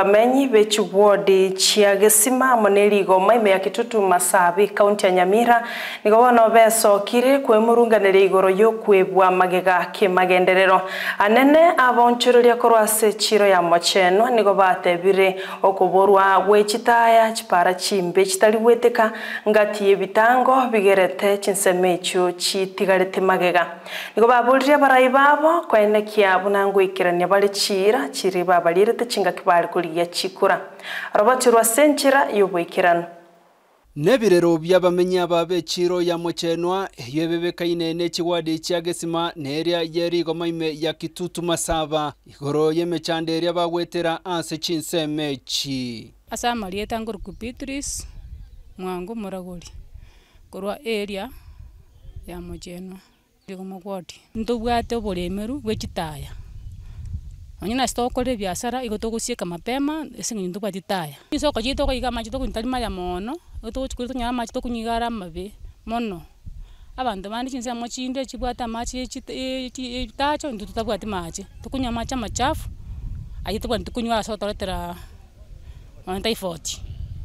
Bamenyi b'eki wodi chia gesima munirigo maime ya kitutu masabi kaunti ya Nyamira nigo bono besokire kwemurunganira igoro yokwebwa magega magenderero. anene abonchururia korwa ase chiro ya mocheno nigo batebire okuborwa gwechitaya chipara chimbe chitari gweteka ngati ebitango bigerete chinseme echio chitigarete magega nigo baburirie abarai babo kwaenekia buna ngoikerania bare chira chiri babarierete chingaki bare kuli yakikora robert rwasenchera yubwikirana n'ebirero by'abamenyi aba b'ekiro ya mochenwa yebebekaine n'ekiwadi kia gesima neria goma ime ya kitutu masaba igoro y'emechanda eria bagwetera anse chinseme chi ase amarieta ngoruku kupitris mwangu moragori korwa eria ya mochenwa rigoma gwadi ntobwate oboremeru bw'echitaya na Nonyina sitokore biashara igo tuguciika mapema singa nyinto gwatitaya isoko jitu goiga machi tukunyitari maya mono igo tuguchukura tunyara machi tukunyiga ara mabe mono abantu abanto bande chinsemo chinde chibwate amache e ebitacho e ntu tutabwati mache tukunywa amache amachafu aye tobwani tukunywa ase otoretera ona taifoti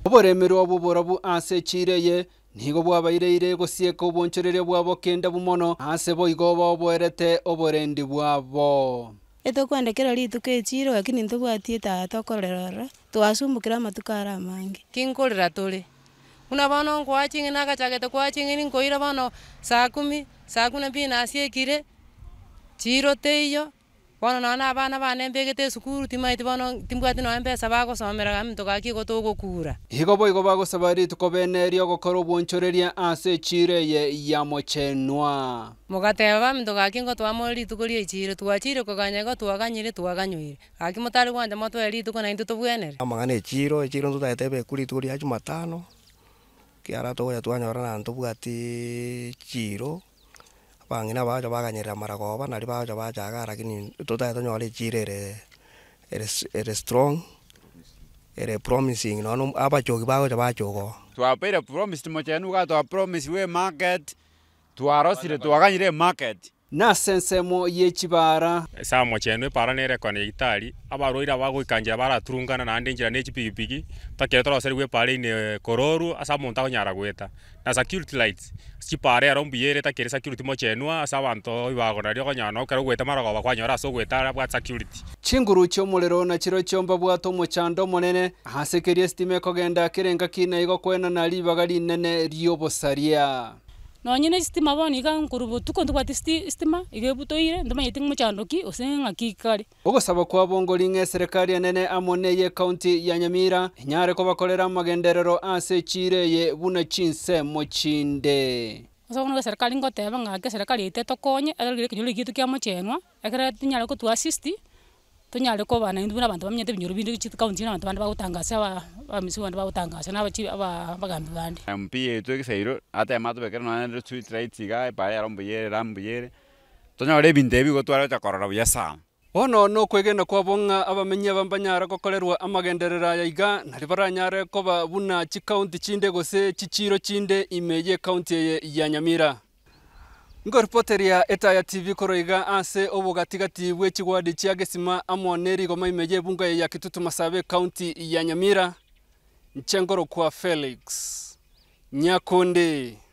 oboremeri obwo borabu ase echireye nigo bwabaireire egosieka obonchoreria bwabo kenda bumono ase boigo oba boerete oborendi bwabo etokwendekera rituko echiro lakini ntũgwatiĩte aha tokorerora twasumbũkĩra matuko aria mangĩ kinkũrĩra tũrĩ una bono nkwaching'i nakachagete kwaching'ini nkoira bono saa kumi saa kumi na mbili nasiekire chiro teiyo bono nonya abana bane mbegete esukuru timaete bono timbwati nonye mbesa bagosomera gaminto gaki igo togokura igo boigo bagosaba rituko bene ria ogokora obwonchoreria ase echiro eye ya mochenwa mogateba baminto gaki ngo twamore rituko ria echiro twachire koganya igo twaganyire twaganyoire gaki motari gwancha motwere rituko nainto tobwenere amang'ana echiro echiro ntotaetebe eku rituko ria jumatano kiara togoya twanyorana bwati chiro bang'ina baocho baganyerera mara koba nari baocho bachagara lakini totare tonyore echiro ere ere strong ere promising nono abachogi bagocha bachogo twapeire promised mochenu ga twa promise we market twarosire twaganyire market ye yechibara sa chenu epara nerekwana egitari abarwaire aba goikangira baraturungana bara turungana na echipigipigi takere toroserirwe epara ne eh, kororu monta ko nyara gweta na security lights pare ero biere takere security mochenua ase abanto oyo bagonaria kero gweta ogweta marogoba kwanyora ase ogweta ara bwa security chinguru chia omorero to chiomba bwate omochando omonene estime ko ekogenda kirenga kina igokwena na ribaga rinene bosaria nonyene estima bono iga nkorubu tuko siti estima iga ebutoire ntomanyete ng'ochandoki ase ng'aki kare ogosaba kwabongori ng'a eserekari enene amo eye ekaunti ya nyamira enyare kobakorera amagenderero ase chire eye buna chinsemo chinde ase bono eserekari ngoteba ng'aki eserekari ete tokonye egerire ekenyoro gitu mochenwa ekero tinyare kotwa asisti tonyare ko bana ndu nabantu bamenyete binyoro bindu gichitu kaunti na bantu bagutangasa ba bamisi bantu bagutangasa na bachi aba bagambi bandi mpi yetu gisairo ate amatu bekera na ndu tu trai tiga pa ya rombuyere rambuyere tunyare binde bigo twara ta korora buyasa bono no kwegena kwa bonga abamenyi abambanyara gokorerwa amagenderera ya iga nari baranyare ko babuna chikaunti chinde gose chichiro chinde imeye kaunti ya Nyamira ngo ripoteri ya eta ya tv koroiga anse obogatigati bwe chigwadi chia gesima amwane rigoma imeje bunga ya kitutu masabe kaunti ya nyamira nchengoro kwa felix nyakonde